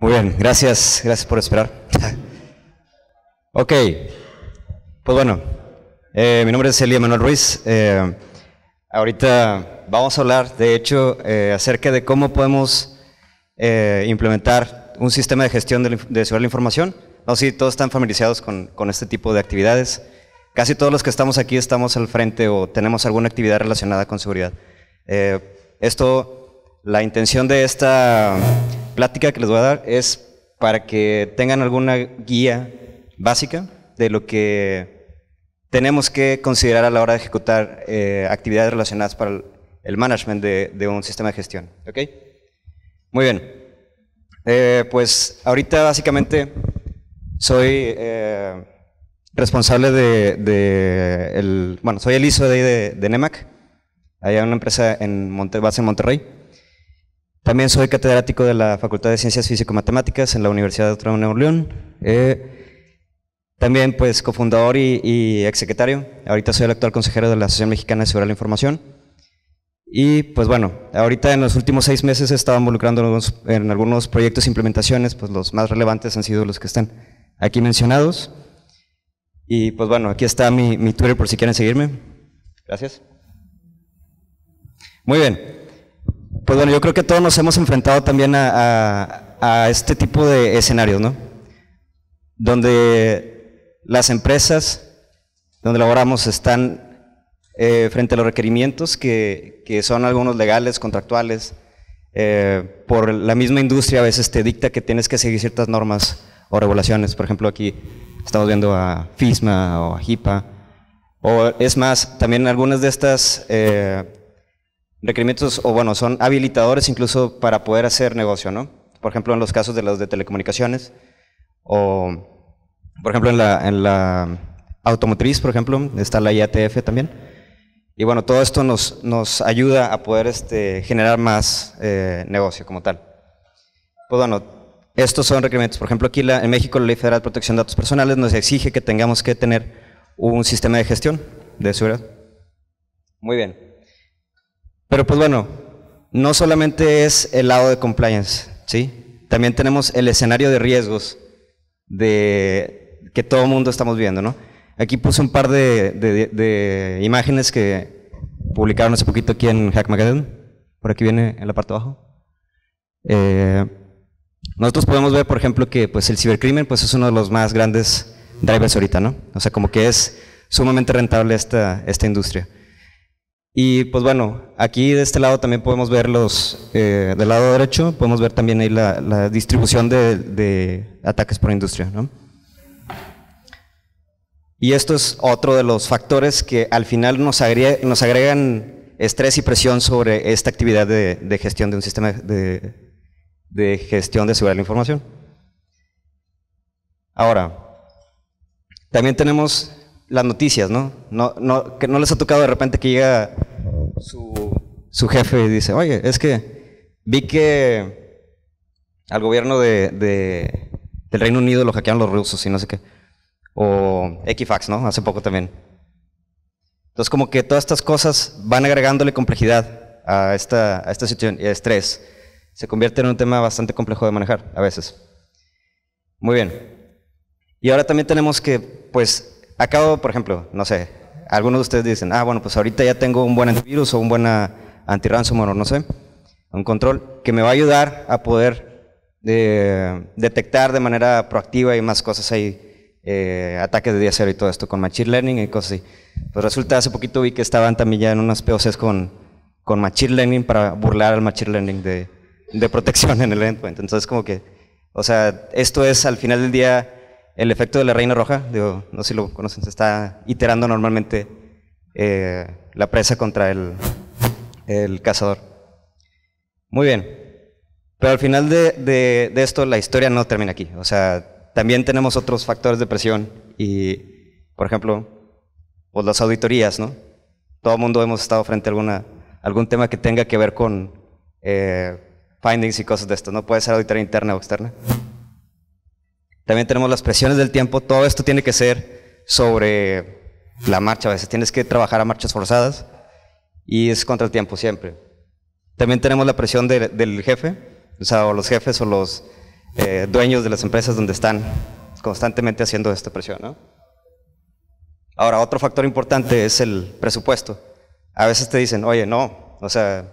Muy bien, gracias, gracias por esperar. ok, pues bueno, eh, mi nombre es Elia Manuel Ruiz. Eh, ahorita vamos a hablar, de hecho, eh, acerca de cómo podemos implementar un sistema de gestión de, seguridad de la información. No sé sí, si todos están familiarizados con, este tipo de actividades. Casi todos los que estamos aquí estamos al frente o tenemos alguna actividad relacionada con seguridad. esto, la intención de esta plática que les voy a dar es para que tengan alguna guía básica de lo que tenemos que considerar a la hora de ejecutar eh, actividades relacionadas para el management de, un sistema de gestión. Muy bien. Eh, pues ahorita básicamente soy eh, responsable de, el, bueno, soy el ISO de, NEMAC. Hay una empresa en Monte, base en Monterrey. También soy catedrático de la Facultad de Ciencias Físico-Matemáticas en la Universidad de de Nuevo León. Eh, también pues cofundador y, exsecretario. Ahorita soy el actual consejero de la Asociación Mexicana de Seguridad de la Información. Y pues bueno, ahorita en los últimos seis meses he estado involucrando en algunos proyectos e implementaciones, pues los más relevantes han sido los que están aquí mencionados. Y pues bueno, aquí está mi, mi Twitter por si quieren seguirme. Gracias. Muy bien. Pues bueno, yo creo que todos nos hemos enfrentado también a, este tipo de escenarios, ¿no? Donde las empresas donde laboramos están eh, frente a los requerimientos que, son algunos legales, contractuales, eh, por la misma industria a veces te dicta que tienes que seguir ciertas normas o regulaciones. Por ejemplo, aquí estamos viendo a FISMA o a HIPAA. O es más, también algunas de estas eh, requerimientos, o bueno, son habilitadores incluso para poder hacer negocio, ¿no? Por ejemplo, en los casos de los de telecomunicaciones, o por ejemplo en la, en la automotriz, por ejemplo, está la IATF también. Y bueno, todo esto nos, nos ayuda a poder este, generar más eh, negocio como tal. Pues bueno, estos son requerimientos. Por ejemplo, aquí en México la Ley Federal de Protección de Datos Personales nos exige que tengamos que tener un sistema de gestión de seguridad. Muy bien. Pero pues bueno, no solamente es el lado de compliance, ¿sí? También tenemos el escenario de riesgos de que todo el mundo estamos viendo, ¿no? Aquí puse un par de, imágenes que publicaron hace poquito aquí en Hackmageddon. Por aquí viene en la parte de abajo. Eh, nosotros podemos ver, por ejemplo, que pues, el cibercrimen pues, es uno de los más grandes drivers ahorita, ¿no? O sea, como que es sumamente rentable esta, esta industria. Y pues bueno, aquí de este lado también podemos ver los, eh, del lado derecho, podemos ver también ahí la, distribución de, ataques por industria. ¿no? Y esto es otro de los factores que al final nos, nos agregan estrés y presión sobre esta actividad de, gestión de un sistema de, de, gestión de seguridad de la información. Ahora, también tenemos las noticias, ¿no? No, no, que no les ha tocado de repente que llega su, jefe y dice, oye, es que vi que al gobierno de, del Reino Unido lo hackearon los rusos y no sé qué. O Equifax, ¿no? Hace poco también. Entonces como que todas estas cosas van agregándole complejidad a esta, a esta situación y estrés. Se convierte en un tema bastante complejo de manejar a veces. Muy bien. Y ahora también tenemos que, pues, acabo, por ejemplo, no sé, algunos de ustedes dicen, ah, bueno, pues ahorita ya tengo un buen antivirus o un buen ah, anti-ransomware, no sé, un control que me va a ayudar a poder eh, detectar de manera proactiva y más cosas ahí, eh, ataques de día cero y todo esto con Machine Learning y cosas así. Pues resulta, hace poquito vi que estaban también ya en unas POCs con, con Machine Learning para burlar al Machine Learning de, de protección en el endpoint. Entonces, como que, o sea, esto es al final del día el efecto de la reina roja, no sé si lo conocen, se está iterando normalmente eh, la presa contra el, cazador. Muy bien, pero al final de, esto la historia no termina aquí, o sea, también tenemos otros factores de presión y, por ejemplo, pues las auditorías, ¿no? Todo el mundo hemos estado frente a alguna, algún tema que tenga que ver con eh, findings y cosas de esto, ¿no? Puede ser auditoría interna o externa. También tenemos las presiones del tiempo. Todo esto tiene que ser sobre la marcha. A veces tienes que trabajar a marchas forzadas y es contra el tiempo siempre. También tenemos la presión del jefe, o sea, los jefes o los eh, dueños de las empresas donde están constantemente haciendo esta presión, ¿no? Ahora, otro factor importante es el presupuesto. A veces te dicen, oye, no, o sea,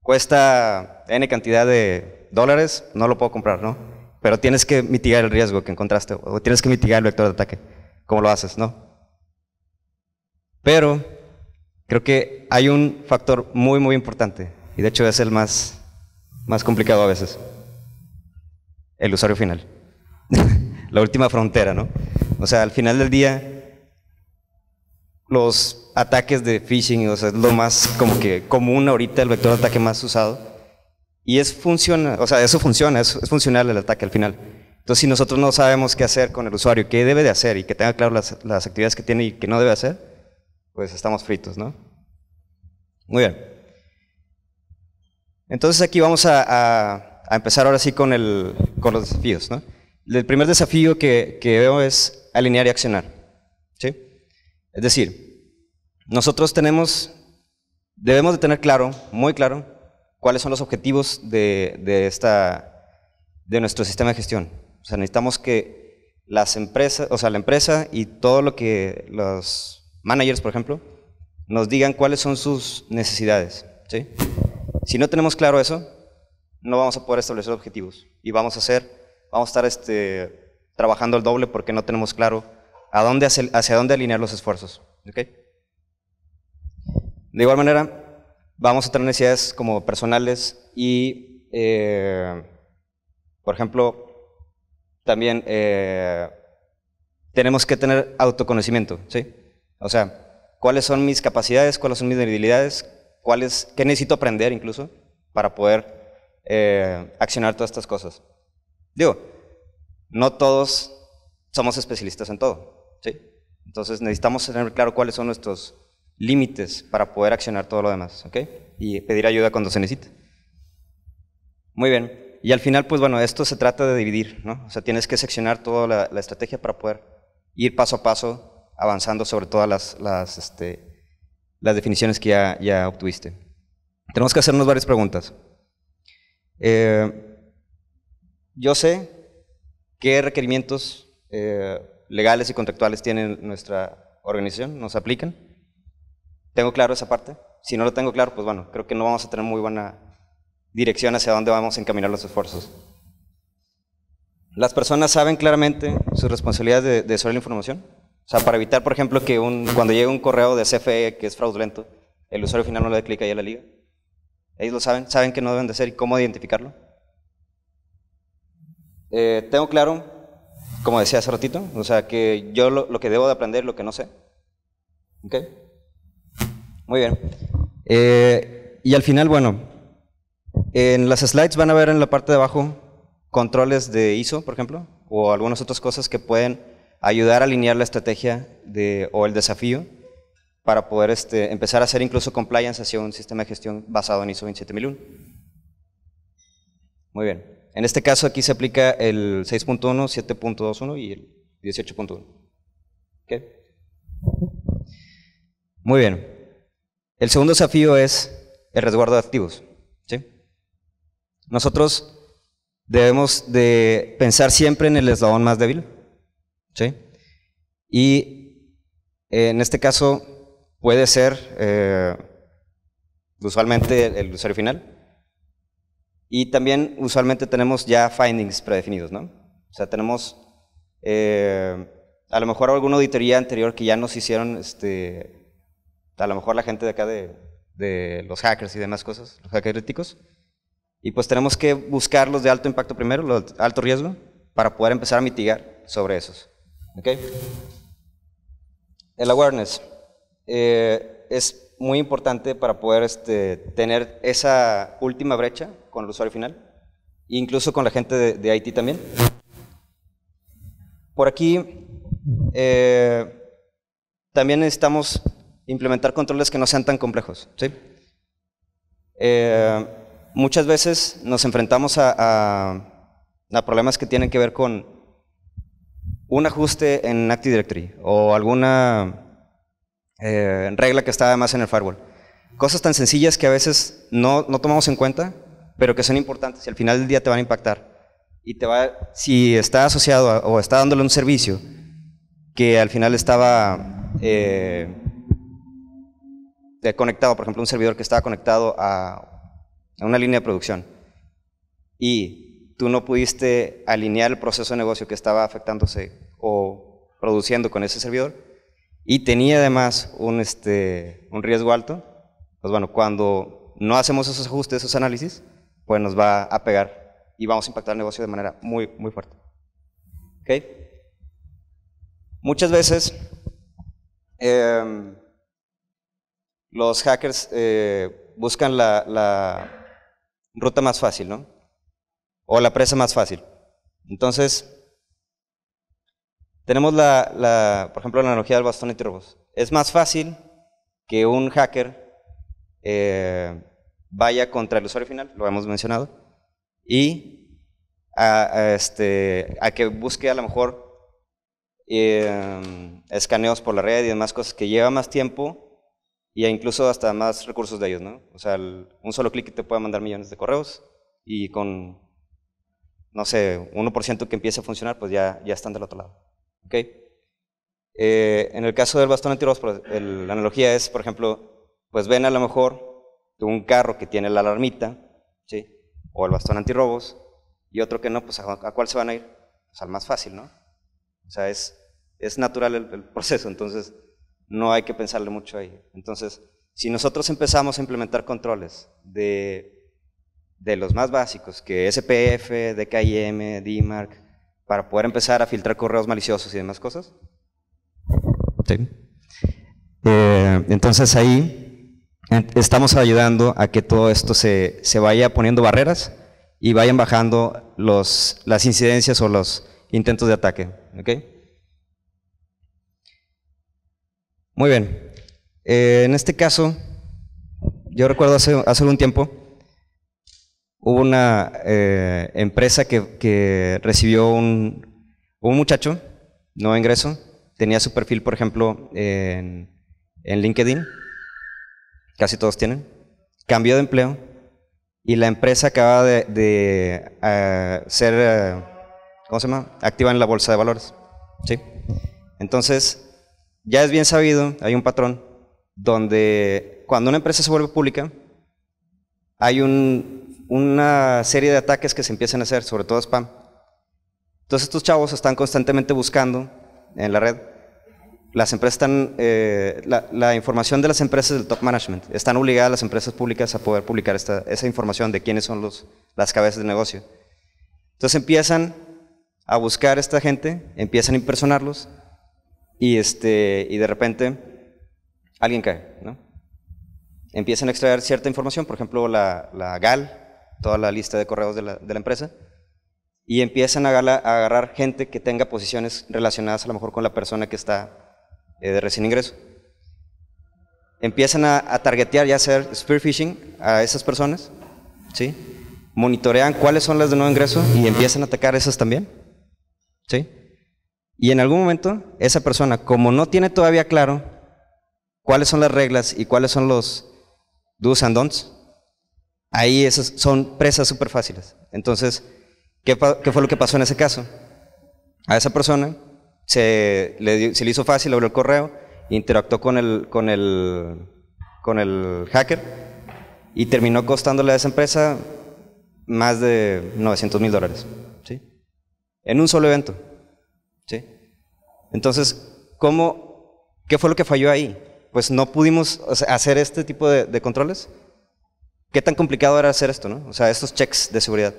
cuesta N cantidad de dólares, no lo puedo comprar, ¿no? pero tienes que mitigar el riesgo que encontraste, o tienes que mitigar el vector de ataque. ¿Cómo lo haces, no? Pero creo que hay un factor muy, muy importante, y de hecho es el más, más complicado a veces, el usuario final. La última frontera, ¿no? O sea, al final del día, los ataques de phishing, o sea, es lo más como que común ahorita, el vector de ataque más usado y es funciona, o sea, eso funciona, es, funcional el ataque al final. Entonces, si nosotros no sabemos qué hacer con el usuario, qué debe de hacer y que tenga claro las, actividades que tiene y que no debe hacer, pues estamos fritos, ¿no? Muy bien. Entonces aquí vamos a, empezar ahora sí con, con los desafíos, ¿no? El primer desafío que, que veo es alinear y accionar, ¿sí? Es decir, nosotros tenemos, debemos de tener claro, muy claro, cuáles son los objetivos de, de, esta, de nuestro sistema de gestión. O sea, necesitamos que las empresas, o sea, la empresa y todo lo que los managers, por ejemplo, nos digan cuáles son sus necesidades. ¿sí? Si no tenemos claro eso, no vamos a poder establecer objetivos y vamos a hacer, vamos a estar este, trabajando el doble porque no tenemos claro a dónde hacia, hacia dónde alinear los esfuerzos. ¿okay? De igual manera, vamos a tener necesidades como personales y, eh, por ejemplo, también eh, tenemos que tener autoconocimiento, ¿sí? O sea, cuáles son mis capacidades, cuáles son mis debilidades, cuáles, qué necesito aprender incluso para poder eh, accionar todas estas cosas. Digo, no todos somos especialistas en todo, ¿sí? Entonces necesitamos tener claro cuáles son nuestros límites para poder accionar todo lo demás, ¿ok? Y pedir ayuda cuando se necesite. Muy bien. Y al final, pues bueno, esto se trata de dividir, ¿no? O sea, tienes que seccionar toda la, estrategia para poder ir paso a paso avanzando sobre todas las, las, este, las definiciones que ya, obtuviste. Tenemos que hacernos varias preguntas. Eh, yo sé qué requerimientos eh, legales y contractuales tiene nuestra organización, nos aplican. ¿Tengo claro esa parte? Si no lo tengo claro, pues bueno, creo que no vamos a tener muy buena dirección hacia dónde vamos a encaminar los esfuerzos. Las personas saben claramente sus responsabilidades de, de sobre la información. O sea, para evitar, por ejemplo, que un, cuando llegue un correo de CFE que es fraudulento, el usuario final no le dé clic ahí a la liga. Ellos lo saben, saben que no deben de ser y cómo identificarlo. Eh, tengo claro, como decía hace ratito, o sea, que yo lo, que debo de aprender, lo que no sé. ¿Okay? Muy bien. Eh, y al final, bueno, en las slides van a ver en la parte de abajo controles de ISO, por ejemplo, o algunas otras cosas que pueden ayudar a alinear la estrategia de, o el desafío para poder este, empezar a hacer incluso compliance hacia un sistema de gestión basado en ISO 27001. Muy bien. En este caso aquí se aplica el 6.1, 7.21 y el 18.1. Muy bien. El segundo desafío es el resguardo de activos. Nosotros debemos de pensar siempre en el eslabón más débil. Y eh, en este caso puede ser eh, usualmente el, usuario final. Y también usualmente tenemos ya findings predefinidos, ¿no? O sea, tenemos eh, a lo mejor alguna auditoría anterior que ya nos hicieron este, a lo mejor la gente de acá de, los hackers y demás cosas, los hackers críticos. Y pues tenemos que buscar los de alto impacto primero, los de alto riesgo, para poder empezar a mitigar sobre esos. ¿Okay? El awareness eh, es muy importante para poder este, tener esa última brecha con el usuario final, incluso con la gente de, Haití IT también. Por aquí eh, también necesitamos implementar controles que no sean tan complejos. Eh, muchas veces nos enfrentamos a, problemas que tienen que ver con un ajuste en Active Directory o alguna eh, regla que está además en el firewall. Cosas tan sencillas que a veces no, tomamos en cuenta, pero que son importantes y al final del día te van a impactar. Y te va, si está asociado o está dándole un servicio que al final estaba eh, conectado, por ejemplo, un servidor que estaba conectado a, una línea de producción y tú no pudiste alinear el proceso de negocio que estaba afectándose o produciendo con ese servidor y tenía además un, este, un riesgo alto, pues bueno, cuando no hacemos esos ajustes, esos análisis, pues nos va a pegar y vamos a impactar el negocio de manera muy, muy fuerte. ¿Okay? Muchas veces... Eh, los hackers eh, buscan la, ruta más fácil, ¿no? O la presa más fácil. Entonces, tenemos la, por ejemplo, la analogía del bastón y turbos. Es más fácil que un hacker eh, vaya contra el usuario final, lo hemos mencionado, y a, este, que busque a lo mejor eh, escaneos por la red y demás cosas que lleva más tiempo y incluso hasta más recursos de ellos, ¿no? O sea, un solo clic te puede mandar millones de correos y con, no sé, 1% que empiece a funcionar, pues ya, ya están del otro lado. ¿Ok? Eh, en el caso del bastón antirrobos, pues, la analogía es, por ejemplo, pues ven a lo mejor un carro que tiene la alarmita, ¿sí? O el bastón antirrobos, y otro que no, pues ¿a, cuál se van a ir? Pues al más fácil, ¿no? O sea, es, es natural el proceso, entonces no hay que pensarle mucho ahí. Entonces, si nosotros empezamos a implementar controles de, los más básicos, que SPF, DKIM, DMARC, para poder empezar a filtrar correos maliciosos y demás cosas. Eh, entonces ahí estamos ayudando a que todo esto se, vaya poniendo barreras y vayan bajando los, las incidencias o los intentos de ataque. ¿Ok? Muy bien. Eh, en este caso, yo recuerdo hace, hace algún tiempo, hubo una eh, empresa que, recibió un, muchacho, no ingreso, tenía su perfil, por ejemplo, en, LinkedIn, casi todos tienen, cambió de empleo y la empresa acaba de, eh, ser, ¿cómo se llama?, activa en la bolsa de valores. ¿sí? Entonces, ya es bien sabido, hay un patrón, donde cuando una empresa se vuelve pública, hay una serie de ataques que se empiezan a hacer, sobre todo spam. Entonces estos chavos están constantemente buscando en la red. Las empresas eh, la, información de las empresas del top management, están obligadas las empresas públicas a poder publicar esa información de quiénes son las cabezas de negocio. Entonces empiezan a buscar a esta gente, empiezan a impersonarlos y, este, y de repente alguien cae, Empiezan a extraer cierta información, por ejemplo, la, GAL, toda la lista de correos de la, empresa, y empiezan a, agarrar gente que tenga posiciones relacionadas a lo mejor con la persona que está eh, de recién ingreso. Empiezan a, targetear y a hacer spear phishing a esas personas, ¿sí? Monitorean cuáles son las de nuevo ingreso y empiezan a atacar esas también, ¿sí? Y en algún momento, esa persona, como no tiene todavía claro cuáles son las reglas y cuáles son los do's and don'ts, ahí esas son presas súper fáciles. Entonces, ¿qué, fue lo que pasó en ese caso? A esa persona se le, hizo fácil, abrió el correo, interactuó con el, con el, con el hacker y terminó costándole a esa empresa más de 900 mil dólares. ¿sí? En un solo evento. Entonces, ¿cómo, ¿qué fue lo que falló ahí? Pues no pudimos hacer este tipo de, controles. ¿Qué tan complicado era hacer esto? ¿no? O sea, estos checks de seguridad.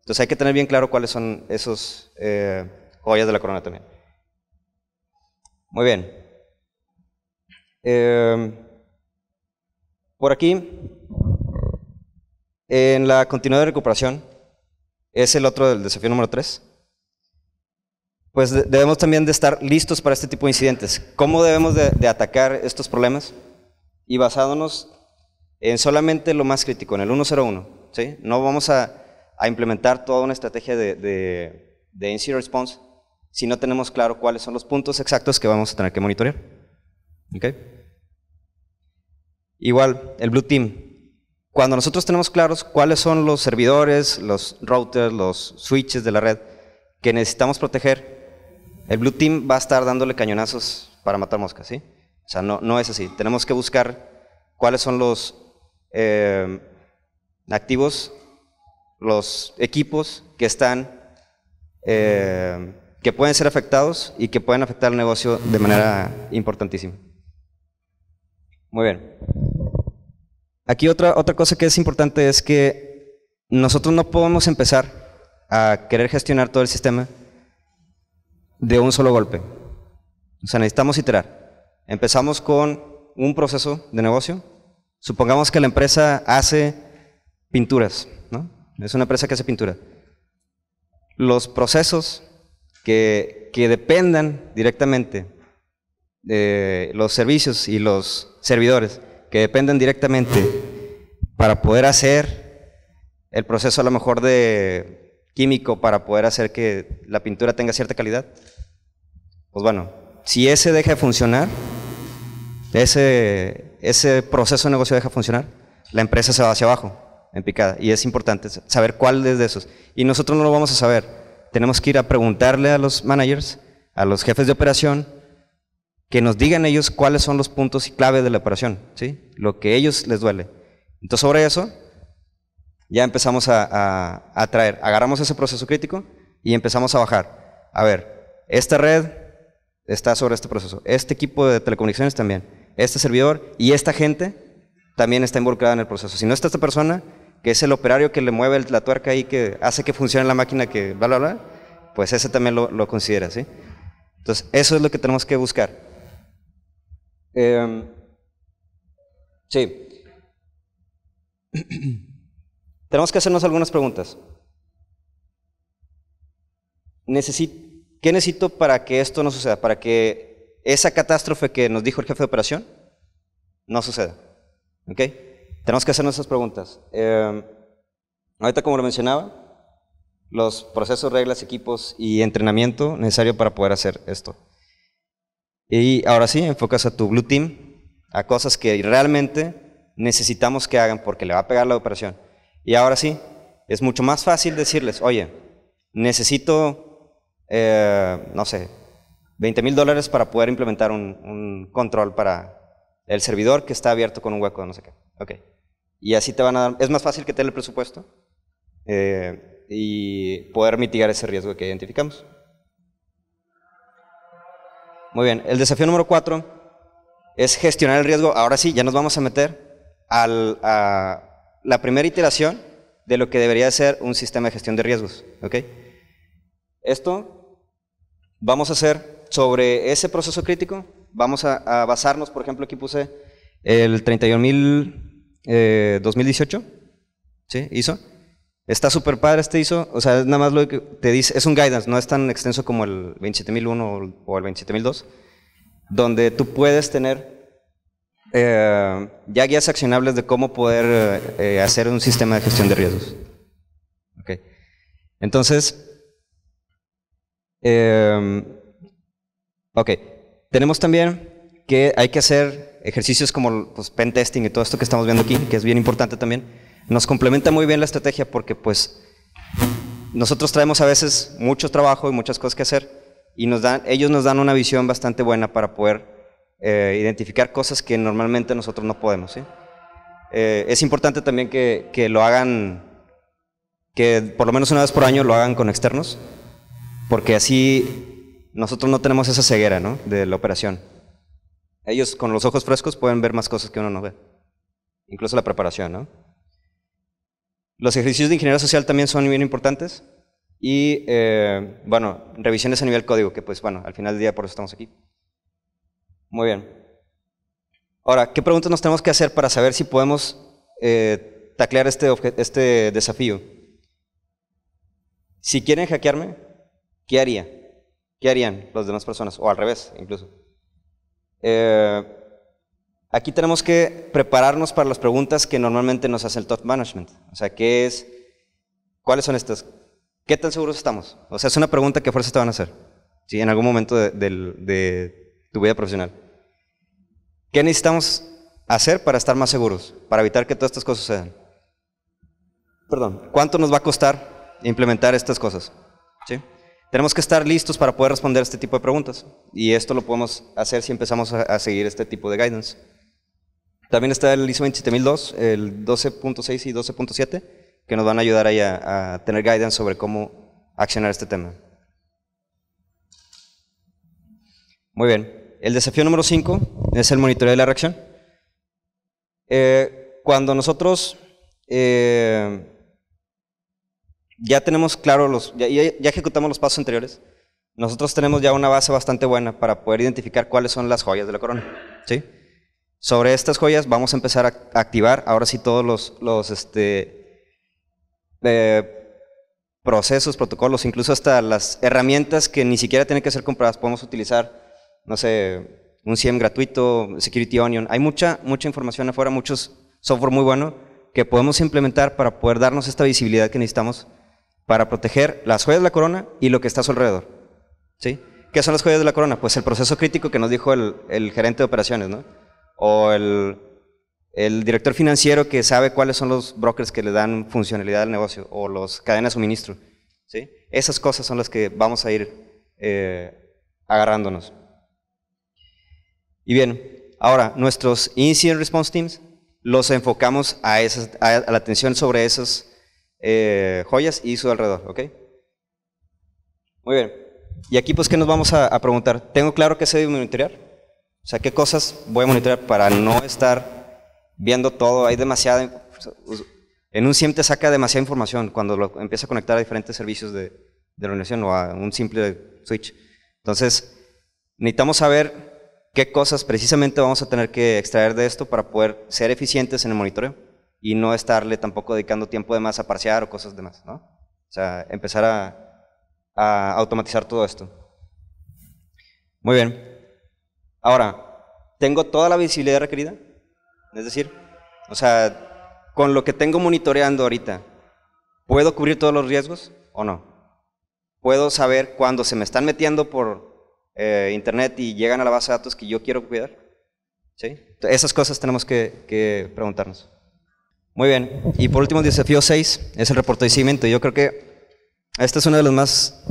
Entonces hay que tener bien claro cuáles son esos eh, joyas de la corona también. Muy bien. Em, por aquí, en la continuidad de recuperación, es el otro del desafío número 3 pues debemos también de estar listos para este tipo de incidentes. ¿Cómo debemos de, atacar estos problemas? Y basándonos en solamente lo más crítico, en el 101. ¿sí? No vamos a, implementar toda una estrategia de, incident response si no tenemos claro cuáles son los puntos exactos que vamos a tener que monitorear. ¿Okay? Igual, el Blue Team. Cuando nosotros tenemos claros cuáles son los servidores, los routers, los switches de la red que necesitamos proteger, el Blue Team va a estar dándole cañonazos para matar moscas, ¿sí? O sea, no, no es así. Tenemos que buscar cuáles son los eh, activos, los equipos que están, eh, que pueden ser afectados y que pueden afectar el negocio de manera importantísima. Muy bien. Aquí otra, otra cosa que es importante es que nosotros no podemos empezar a querer gestionar todo el sistema de un solo golpe. O sea, necesitamos iterar. Empezamos con un proceso de negocio. Supongamos que la empresa hace pinturas, ¿no? Es una empresa que hace pintura. Los procesos que, que dependan directamente de eh, los servicios y los servidores que dependen directamente para poder hacer el proceso a lo mejor de químico para poder hacer que la pintura tenga cierta calidad. Pues bueno, si ese deja de funcionar, ese, ese proceso de negocio deja de funcionar, la empresa se va hacia abajo, en picada. Y es importante saber cuál es de esos. Y nosotros no lo vamos a saber. Tenemos que ir a preguntarle a los managers, a los jefes de operación, que nos digan ellos cuáles son los puntos y clave de la operación, ¿sí? lo que a ellos les duele. Entonces sobre eso ya empezamos a, a, traer, agarramos ese proceso crítico y empezamos a bajar. A ver, esta red está sobre este proceso, este equipo de telecomunicaciones también, este servidor y esta gente también está involucrada en el proceso. Si no está esta persona, que es el operario que le mueve la tuerca ahí, que hace que funcione la máquina, que bla, bla, bla, pues ese también lo, considera, ¿sí? Entonces, eso es lo que tenemos que buscar. Em, sí. Tenemos que hacernos algunas preguntas. ¿Qué necesito para que esto no suceda? Para que esa catástrofe que nos dijo el jefe de operación no suceda. ¿Ok? Tenemos que hacernos esas preguntas. Em, ahorita, como lo mencionaba, los procesos, reglas, equipos y entrenamiento necesario para poder hacer esto. Y ahora sí, enfocas a tu Blue Team a cosas que realmente necesitamos que hagan porque le va a pegar la operación. Y ahora sí, es mucho más fácil decirles, oye, necesito, eh, no sé, 20 mil dólares para poder implementar un, control para el servidor que está abierto con un hueco de no sé qué. Y así te van a dar, es más fácil que tener el presupuesto eh, y poder mitigar ese riesgo que identificamos. Muy bien, el desafío número cuatro es gestionar el riesgo. Ahora sí, ya nos vamos a meter al, la primera iteración de lo que debería ser un sistema de gestión de riesgos. Esto vamos a hacer sobre ese proceso crítico, vamos a, basarnos, por ejemplo, aquí puse el 31000 2018, eh, ¿sí? hizo? Está súper padre este ISO, o sea, nada más lo que te dice, es un guidance, no es tan extenso como el 27001 o el 27002, donde tú puedes tener eh, ya guías accionables de cómo poder eh, hacer un sistema de gestión de riesgos. Okay. Entonces, eh, ok, tenemos también que hay que hacer ejercicios como pues, pen testing y todo esto que estamos viendo aquí, que es bien importante también. Nos complementa muy bien la estrategia porque pues nosotros traemos a veces mucho trabajo y muchas cosas que hacer y nos dan, ellos nos dan una visión bastante buena para poder eh, identificar cosas que normalmente nosotros no podemos. Eh, es importante también que, lo hagan, que por lo menos una vez por año lo hagan con externos, porque así nosotros no tenemos esa ceguera de la operación. Ellos con los ojos frescos pueden ver más cosas que uno no ve, incluso la preparación. Los ejercicios de ingeniería social también son bien importantes y, eh, bueno, revisiones a nivel código, que pues bueno, al final del día por eso estamos aquí. Muy bien. Ahora, ¿qué preguntas nos tenemos que hacer para saber si podemos eh, taclear este, este desafío? Si quieren hackearme, ¿qué haría? ¿Qué harían las demás personas? O al revés, incluso. Eh, aquí tenemos que prepararnos para las preguntas que normalmente nos hace el top management. O sea, ¿qué es? ¿Cuáles son estas? ¿Qué tan seguros estamos? O sea, es una pregunta que a fuerza te van a hacer. ¿sí? En algún momento del... de voy vida profesional. ¿Qué necesitamos hacer para estar más seguros, para evitar que todas estas cosas sean Perdón, ¿cuánto nos va a costar implementar estas cosas? ¿Sí? Tenemos que estar listos para poder responder este tipo de preguntas y esto lo podemos hacer si empezamos a, seguir este tipo de guidance. También está el ISO 27002, el 12.6 y 12.7, que nos van a ayudar ahí a, a tener guidance sobre cómo accionar este tema. Muy bien. El desafío número 5 es el monitoreo de la reacción. Eh, cuando nosotros eh, ya tenemos claro los, ya, ejecutamos los pasos anteriores, nosotros tenemos ya una base bastante buena para poder identificar cuáles son las joyas de la corona. ¿sí? Sobre estas joyas vamos a empezar a activar ahora sí todos los, este, eh, procesos, protocolos, incluso hasta las herramientas que ni siquiera tienen que ser compradas, podemos utilizar no sé, un CIEM gratuito, Security Onion. Hay mucha, mucha información afuera, muchos software muy bueno que podemos implementar para poder darnos esta visibilidad que necesitamos para proteger las joyas de la corona y lo que está a su alrededor. ¿Sí? ¿Qué son las joyas de la corona? Pues el proceso crítico que nos dijo el, gerente de operaciones, O el, director financiero que sabe cuáles son los brokers que le dan funcionalidad al negocio o los cadenas de suministro. ¿Sí? Esas cosas son las que vamos a ir eh, agarrándonos. Y bien, ahora nuestros Incident Response Teams los enfocamos a, a la atención sobre esas eh, joyas y su alrededor, ¿ok? Muy bien. Y aquí pues, ¿qué nos vamos a, preguntar? ¿Tengo claro qué se debe monitorear? O sea, ¿qué cosas voy a monitorear para no estar viendo todo? Hay demasiada... Pues, en un SIEM te saca demasiada información cuando lo empieza a conectar a diferentes servicios de, de la organización o a un simple switch. Entonces, necesitamos saber qué cosas precisamente vamos a tener que extraer de esto para poder ser eficientes en el monitoreo y no estarle tampoco dedicando tiempo de más a parsear o cosas demás, ¿no? O sea, empezar a, a automatizar todo esto. Muy bien. Ahora, ¿tengo toda la visibilidad requerida? Es decir, o sea, con lo que tengo monitoreando ahorita, ¿puedo cubrir todos los riesgos o no? ¿Puedo saber cuándo se me están metiendo por eh, internet y llegan a la base de datos que yo quiero cuidar. ¿Sí? Esas cosas tenemos que, preguntarnos. Muy bien, y por último el desafío 6 es el reporte de cimiento Yo creo que este es uno de los más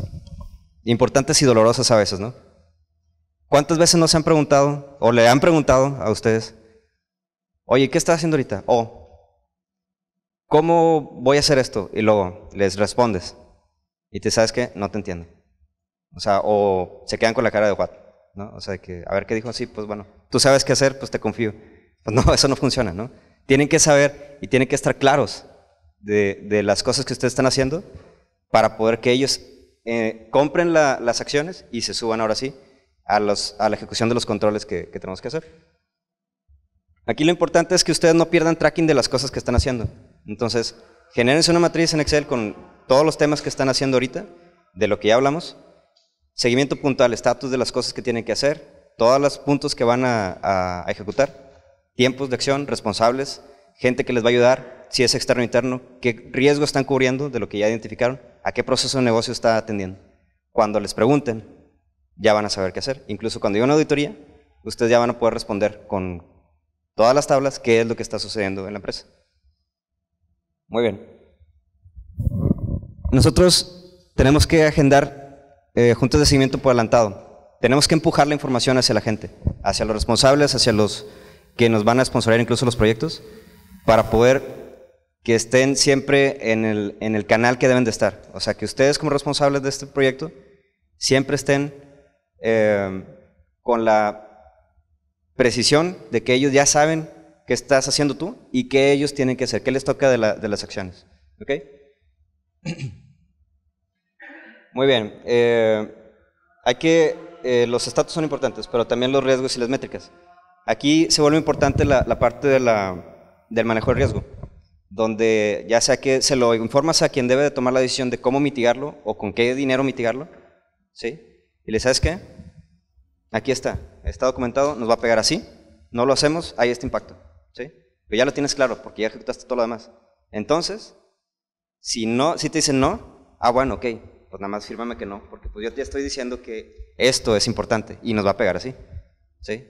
importantes y dolorosos a veces, ¿no? ¿Cuántas veces nos han preguntado o le han preguntado a ustedes, oye, ¿qué estás haciendo ahorita? O, ¿cómo voy a hacer esto? Y luego les respondes. Y te sabes que no te entiendo. O sea, o se quedan con la cara de what, ¿no? O sea, a ver qué dijo así, pues bueno, tú sabes qué hacer, pues te confío. Pues no, eso no funciona, ¿no? Tienen que saber y tienen que estar claros de, las cosas que ustedes están haciendo para poder que ellos eh, compren las acciones y se suban ahora sí a, la ejecución de los controles que, que tenemos que hacer. Aquí lo importante es que ustedes no pierdan tracking de las cosas que están haciendo. Entonces, genérense una matriz en Excel con todos los temas que están haciendo ahorita, de lo que ya hablamos, seguimiento puntual, estatus de las cosas que tienen que hacer, todos los puntos que van a, ejecutar, tiempos de acción, responsables, gente que les va a ayudar, si es externo o interno, qué riesgo están cubriendo de lo que ya identificaron, a qué proceso de negocio está atendiendo. Cuando les pregunten, ya van a saber qué hacer. Incluso cuando hay una auditoría, ustedes ya van a poder responder con todas las tablas qué es lo que está sucediendo en la empresa. Muy bien. Nosotros tenemos que agendar eh, juntas de seguimiento por adelantado. Tenemos que empujar la información hacia la gente, hacia los responsables, hacia los que nos van a sponsorar incluso los proyectos, para poder que estén siempre en el, en el canal que deben de estar. O sea, que ustedes como responsables de este proyecto siempre estén eh, con la precisión de que ellos ya saben qué estás haciendo tú y qué ellos tienen que hacer, qué les toca de, de las acciones. ¿Ok? Muy bien. Eh, aquí eh, los estatus son importantes, pero también los riesgos y las métricas. Aquí se vuelve importante la, parte de la, del manejo de riesgo, donde ya sea que se lo informas a quien debe de tomar la decisión de cómo mitigarlo o con qué dinero mitigarlo, ¿sí? Y le sabes que aquí está, está documentado, nos va a pegar así, no lo hacemos, hay este impacto, ¿sí? Pero ya lo tienes claro, porque ya ejecutaste todo lo demás. Entonces, si no, si te dicen no, ah bueno, ok, pues nada más fírmame que no, porque pues yo ya estoy diciendo que esto es importante y nos va a pegar así. ¿Sí?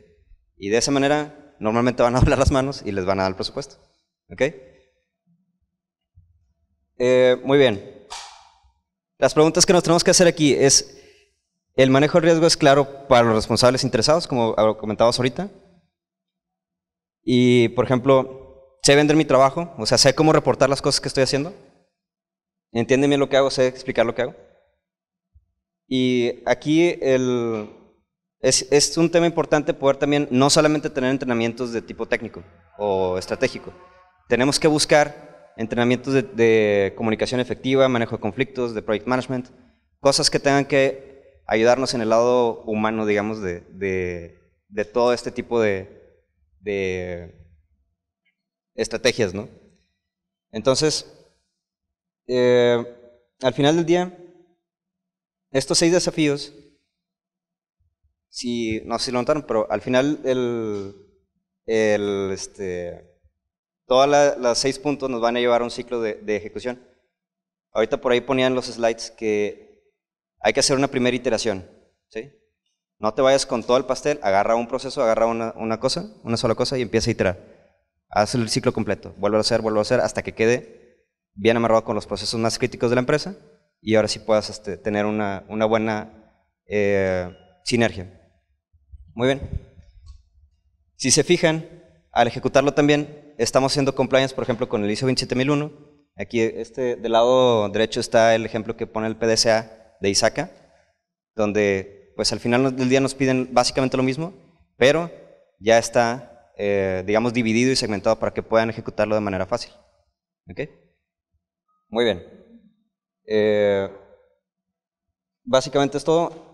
Y de esa manera normalmente van a hablar las manos y les van a dar el presupuesto. ¿Ok? Eh, muy bien. Las preguntas que nos tenemos que hacer aquí es, ¿el manejo de riesgo es claro para los responsables interesados, como comentabas ahorita? Y, por ejemplo, ¿sé vender mi trabajo? O sea, ¿sé cómo reportar las cosas que estoy haciendo? ¿Entienden bien lo que hago? ¿Sé explicar lo que hago? Y aquí es, un tema importante poder también no solamente tener entrenamientos de tipo técnico o estratégico. Tenemos que buscar entrenamientos de, comunicación efectiva, manejo de conflictos, de project management, cosas que tengan que ayudarnos en el lado humano, digamos, de, todo este tipo de, estrategias, ¿no? Entonces, eh, al final del día, estos seis desafíos, si no sé si lo notaron, pero al final el, este, todas las seis puntos nos van a llevar a un ciclo de, ejecución. Ahorita por ahí ponían los slides que hay que hacer una primera iteración. ¿sí? No te vayas con todo el pastel, agarra un proceso, agarra una, una cosa, una sola cosa y empieza a iterar. Haz el ciclo completo, vuelve a hacer, vuelve a hacer hasta que quede bien amarrado con los procesos más críticos de la empresa y ahora sí puedas este, tener una, una buena eh, sinergia. Muy bien. Si se fijan, al ejecutarlo también, estamos haciendo compliance, por ejemplo, con el ISO 27001. Aquí este, del lado derecho está el ejemplo que pone el PDSA de ISACA, donde pues al final del día nos piden básicamente lo mismo, pero ya está, eh, digamos, dividido y segmentado para que puedan ejecutarlo de manera fácil. Muy bien. Eh, básicamente es todo.